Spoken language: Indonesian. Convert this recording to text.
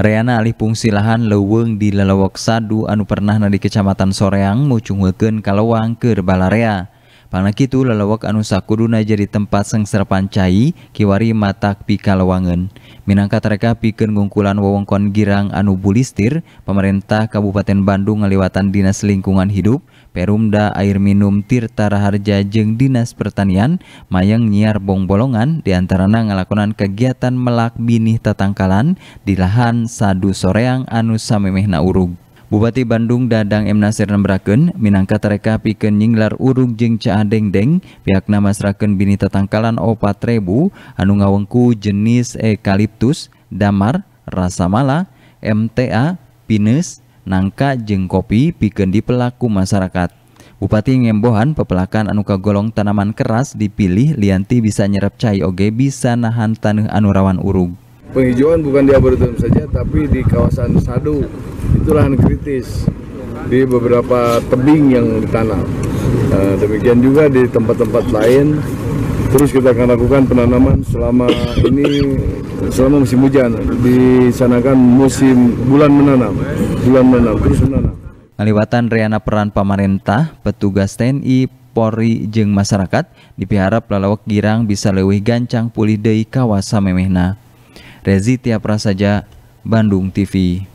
Reana alih fungsi lahan leweng di lelewek sadu anu pernah na di Kecamatan Soreang mucungwekeun Kalawang ke Balarea. Panakitu lalawak anu sakuduna jadi tempat sengser pancai kiwari matak pikalawangen. Minangkat tereka pikir ngungkulan wewengkon Girang anu bulistir, pemerintah Kabupaten Bandung ngaliwatan Dinas Lingkungan Hidup, Perumda Air Minum Tirta Raharja Jeng Dinas Pertanian mayang nyiar bong bolongan diantarana ngalakonan kegiatan melak binih tatangkalan di lahan sadu soreang anu samemehna urug. Bupati Bandung Dadang M. Nasir nembraken minangka tereka pikeun nyinglar urung jeng caadeng-deng pihak namasrakeun bini tetangkalan opat rebu anu ngawengku jenis eukaliptus, damar, rasamala, MTA, pinus, nangka jeng kopi pikeun di pelaku masyarakat. Bupati Ngembohan pepelakan anu kagolong tanaman keras dipilih lianti bisa nyerap cai oge bisa nahan tanah anurawan urug. Penghijauan bukan di Aberdeen saja tapi di kawasan Sadu itu lahan kritis di beberapa tebing yang ditanam. Nah, demikian juga di tempat-tempat lain. Terus kita akan lakukan penanaman selama ini selama musim hujan disanakan musim bulan menanam, bulan menanam terus menanam. Ngaliwatan reana peran pemerintah, petugas TNI, Polri jeng masyarakat dipiharap lalawak girang bisa lebih gancang pulih deui kawasa memehna. Rezi Tiap Prasaja, Bandung TV.